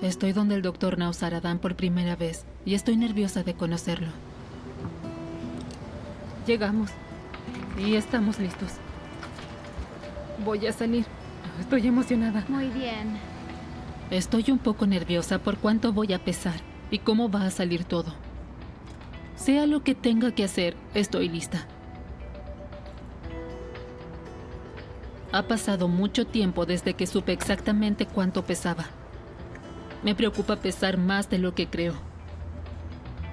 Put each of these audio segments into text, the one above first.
Estoy donde el doctor Nausaradán por primera vez y estoy nerviosa de conocerlo. Llegamos y estamos listos. Voy a salir. Estoy emocionada. Muy bien. Estoy un poco nerviosa por cuánto voy a pesar y cómo va a salir todo. Sea lo que tenga que hacer, estoy lista. Ha pasado mucho tiempo desde que supe exactamente cuánto pesaba. Me preocupa pesar más de lo que creo.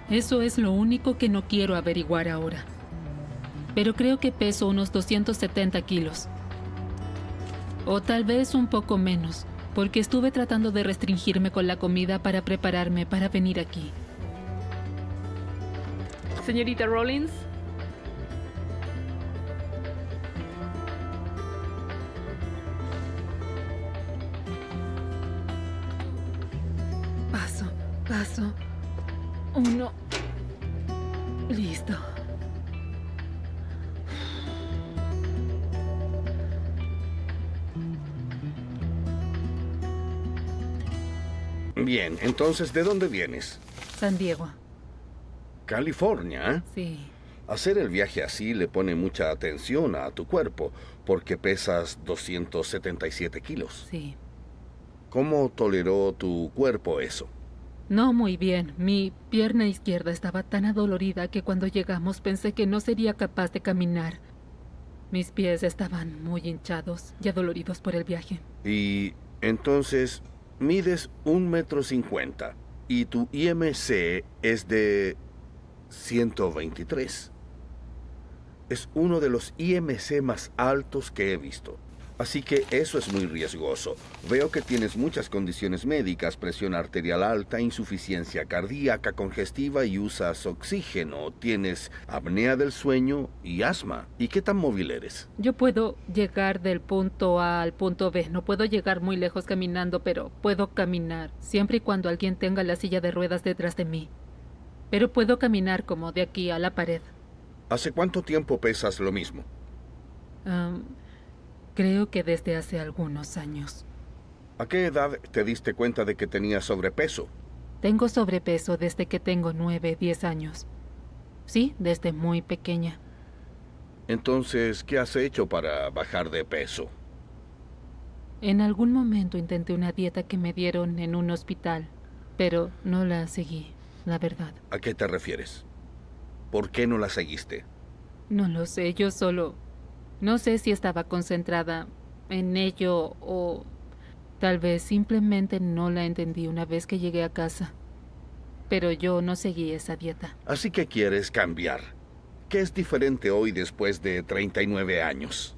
Eso es lo único que no quiero averiguar ahora. Pero creo que peso unos 270 kilos. O tal vez un poco menos, porque estuve tratando de restringirme con la comida para prepararme para venir aquí. Señorita Rollins, uno. Listo. Bien, entonces, ¿de dónde vienes? San Diego. California. Sí. Hacer el viaje así le pone mucha atención a tu cuerpo, porque pesas 277 kilos. Sí. ¿Cómo toleró tu cuerpo eso? No muy bien. Mi pierna izquierda estaba tan adolorida que cuando llegamos pensé que no sería capaz de caminar. Mis pies estaban muy hinchados y adoloridos por el viaje. Y entonces mides un metro cincuenta y tu IMC es de 123. Es uno de los IMC más altos que he visto. Así que eso es muy riesgoso. Veo que tienes muchas condiciones médicas, presión arterial alta, insuficiencia cardíaca congestiva y usas oxígeno. Tienes apnea del sueño y asma. ¿Y qué tan móvil eres? Yo puedo llegar del punto A al punto B. No puedo llegar muy lejos caminando, pero puedo caminar siempre y cuando alguien tenga la silla de ruedas detrás de mí. Pero puedo caminar como de aquí a la pared. ¿Hace cuánto tiempo pesas lo mismo? Creo que desde hace algunos años. ¿A qué edad te diste cuenta de que tenías sobrepeso? Tengo sobrepeso desde que tengo nueve, diez años. Sí, desde muy pequeña. Entonces, ¿qué has hecho para bajar de peso? En algún momento intenté una dieta que me dieron en un hospital, pero no la seguí, la verdad. ¿A qué te refieres? ¿Por qué no la seguiste? No lo sé, yo solo no sé si estaba concentrada en ello o tal vez simplemente no la entendí una vez que llegué a casa. Pero yo no seguí esa dieta. Así que quieres cambiar. ¿Qué es diferente hoy después de 39 años?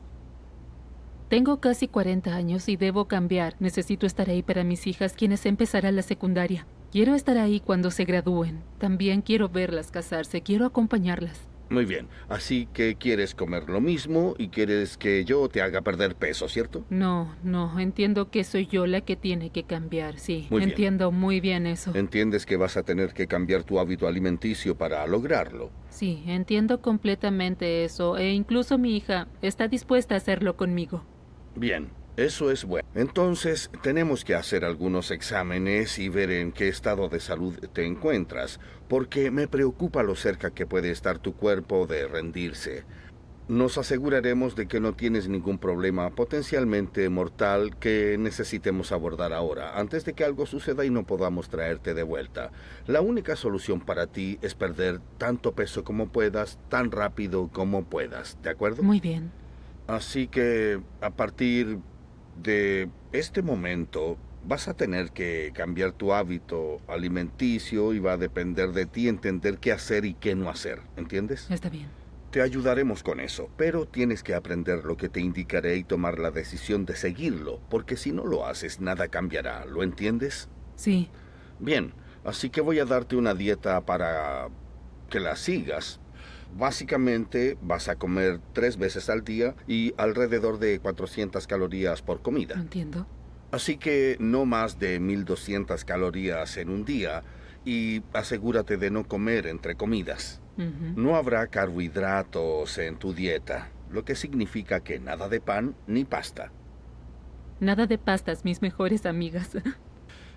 Tengo casi 40 años y debo cambiar. Necesito estar ahí para mis hijas, quienes empezarán la secundaria. Quiero estar ahí cuando se gradúen. También quiero verlas casarse, quiero acompañarlas. Muy bien, así que quieres comer lo mismo y quieres que yo te haga perder peso, ¿cierto? No, no, entiendo que soy yo la que tiene que cambiar, sí. entiendo muy bien eso. Entiendes que vas a tener que cambiar tu hábito alimenticio para lograrlo. Sí, entiendo completamente eso e incluso mi hija está dispuesta a hacerlo conmigo. Bien, eso es bueno. Entonces, tenemos que hacer algunos exámenes y ver en qué estado de salud te encuentras, porque me preocupa lo cerca que puede estar tu cuerpo de rendirse. Nos aseguraremos de que no tienes ningún problema potencialmente mortal que necesitemos abordar ahora, antes de que algo suceda y no podamos traerte de vuelta. La única solución para ti es perder tanto peso como puedas, tan rápido como puedas, ¿de acuerdo? Muy bien. Así que a partir de este momento vas a tener que cambiar tu hábito alimenticio y va a depender de ti entender qué hacer y qué no hacer. ¿Entiendes? Está bien. Te ayudaremos con eso, pero tienes que aprender lo que te indicaré y tomar la decisión de seguirlo, porque si no lo haces nada cambiará, ¿lo entiendes? Sí. Bien, así que voy a darte una dieta para que la sigas, Básicamente vas a comer tres veces al día y alrededor de 400 calorías por comida. entiendo. Así que no más de 1200 calorías en un día y asegúrate de no comer entre comidas. No habrá carbohidratos en tu dieta, lo que significa que nada de pan ni pasta. Nada de pastas, mis mejores amigas.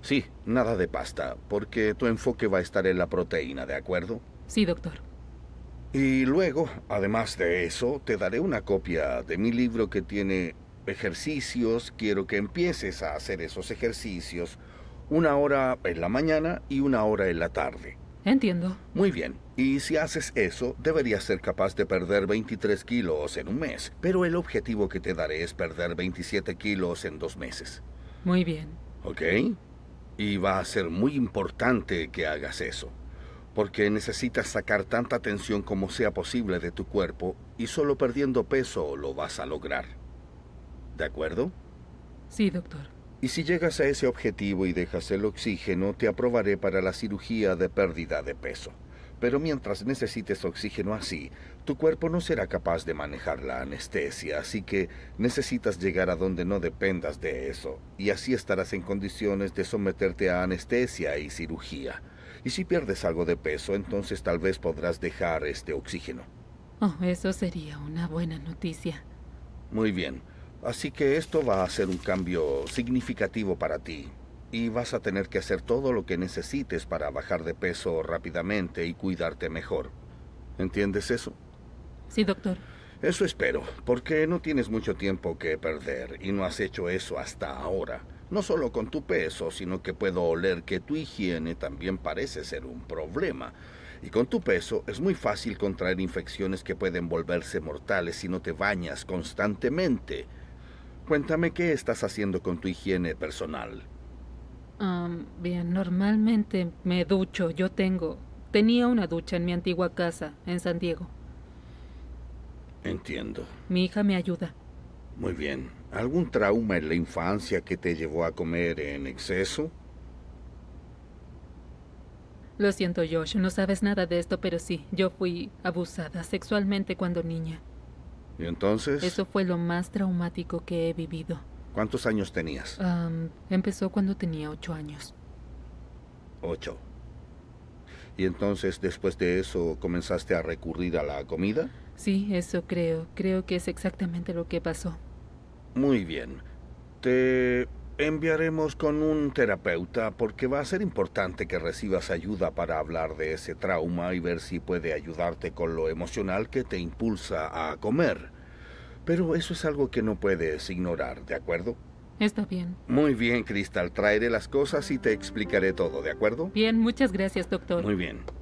Sí, nada de pasta, porque tu enfoque va a estar en la proteína, ¿de acuerdo? Sí, doctor. Y luego, además de eso, te daré una copia de mi libro que tiene ejercicios. Quiero que empieces a hacer esos ejercicios una hora en la mañana y una hora en la tarde. Entiendo. Muy bien. Y si haces eso, deberías ser capaz de perder 23 kilos en un mes. Pero el objetivo que te daré es perder 27 kilos en dos meses. Muy bien. ¿Ok? Y va a ser muy importante que hagas eso porque necesitas sacar tanta tensión como sea posible de tu cuerpo y solo perdiendo peso lo vas a lograr. ¿De acuerdo? Sí, doctor. Y si llegas a ese objetivo y dejas el oxígeno, te aprobaré para la cirugía de pérdida de peso. Pero mientras necesites oxígeno así, tu cuerpo no será capaz de manejar la anestesia, así que necesitas llegar a donde no dependas de eso, y así estarás en condiciones de someterte a anestesia y cirugía. Y si pierdes algo de peso, entonces tal vez podrás dejar este oxígeno. Oh, eso sería una buena noticia. Muy bien. Así que esto va a ser un cambio significativo para ti. Y vas a tener que hacer todo lo que necesites para bajar de peso rápidamente y cuidarte mejor. ¿Entiendes eso? Sí, doctor. Eso espero, porque no tienes mucho tiempo que perder y no has hecho eso hasta ahora no solo con tu peso, sino que puedo oler que tu higiene también parece ser un problema. Y con tu peso es muy fácil contraer infecciones que pueden volverse mortales si no te bañas constantemente. Cuéntame qué estás haciendo con tu higiene personal. bien, normalmente me ducho. Yo tengo. Tenía una ducha en mi antigua casa, en San Diego. Entiendo. Mi hija me ayuda. Muy bien. ¿Algún trauma en la infancia que te llevó a comer en exceso? Lo siento, Josh, no sabes nada de esto, pero sí, yo fui abusada sexualmente cuando niña. ¿Y entonces? Eso fue lo más traumático que he vivido. ¿Cuántos años tenías? empezó cuando tenía ocho años. Ocho. ¿Y entonces después de eso comenzaste a recurrir a la comida? Sí, eso creo. Creo que es exactamente lo que pasó. Muy bien. Te enviaremos con un terapeuta porque va a ser importante que recibas ayuda para hablar de ese trauma y ver si puede ayudarte con lo emocional que te impulsa a comer. Pero eso es algo que no puedes ignorar, ¿de acuerdo? Está bien. Muy bien, Crystal. Traeré las cosas y te explicaré todo, ¿de acuerdo? Bien, muchas gracias, doctor. Muy bien.